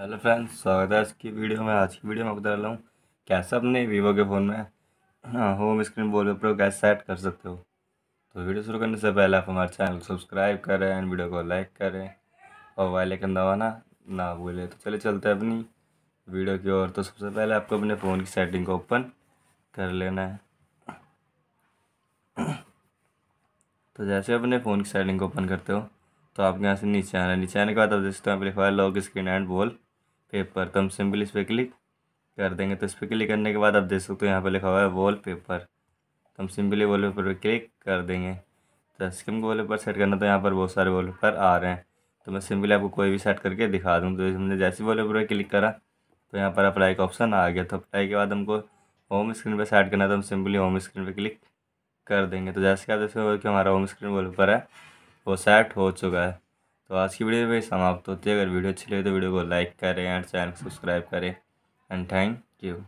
hello friends स्वागत है आज की वीडियो में आज की वीडियो में बता रहा हूँ कैसे अपने वीवो के फ़ोन में होम स्क्रीन बोल पर कैसे सेट कर सकते हो तो वीडियो शुरू करने से पहले आप हमारे चैनल को सब्सक्राइब करें एंड वीडियो को लाइक करें और वाइल दबाना ना भूलें तो चले चलते हैं अपनी वीडियो की ओर तो सबसे पहले आपको अपने फ़ोन की सेटिंग को ओपन कर लेना है तो जैसे अपने फ़ोन की सेटिंग को ओपन करते हो तो आपके यहाँ से नीचे आना है नीचे आने के बाद आप देख सकते हो आप lock screen and wallpaper तो हम सिंपली इस पर क्लिक कर देंगे तो इस पर क्लिक करने के बाद आप देख सकते हो यहाँ पर लिखा हुआ है वॉल पेपर तो हम सिंपली वॉल पेपर पर क्लिक कर देंगे तो स्किम को वॉल पेपर सेट करना तो यहाँ पर बहुत सारे वॉल पेपर आ रहे हैं तो मैं सिंपली आपको कोई भी सेट करके दिखा दूँ तो हमने जैसे वॉल पेपर पर क्लिक करा तो यहाँ पर अप्लाई का ऑप्शन आ गया तो अप्लाई के बाद हमको होम स्क्रीन पर सेट करना तो हम सिंपली होम स्क्रीन पर क्लिक कर देंगे तो जैसे कि आप देख सकते हो कि हमारा होम स्क्रीन वॉल पेपर है वो सेट हो चुका है तो आज की वीडियो में समाप्त होती है अगर वीडियो अच्छी लगे तो वीडियो को लाइक करें एंड चैनल को सब्सक्राइब करें एंड थैंक यू